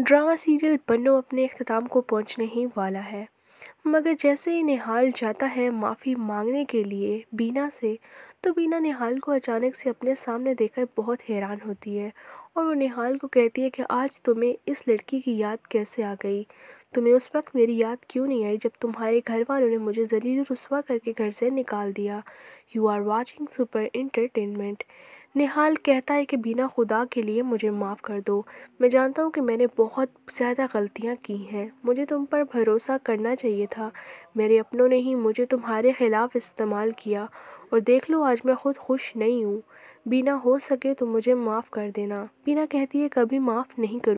drama serial Pannu अपने अख्ताम को पहुंचने ही वाला है मगर जैसे ही निहाल जाता है माफ़ी मांगने के लिए बीना से तो बीना निहाल को अचानक से अपने सामने देखकर बहुत हैरान होती है और वो निहाल को कहती है कि आज तुम्हें इस लड़की की याद कैसे आ गई तुम्हें उस वक्त मेरी याद क्यों नहीं आई जब तुम्हारे घर वालों ने मुझे जलील रसवा करके घर से निकाल दिया you are watching super entertainment Nihal कहता है कि बिना खुदा के लिए मुझे माफ़ कर दो मैं जानता हूँ कि मैंने बहुत ज़्यादा गलतियाँ की हैं मुझे तुम पर भरोसा करना चाहिए था मेरे अपनों ने ही मुझे तुम्हारे ख़िलाफ़ इस्तेमाल किया और देख लो आज मैं खुद खुश नहीं हूँ बिना हो सके तो मुझे माफ़ कर देना बिना कहती है कभी माफ़ नहीं करूँ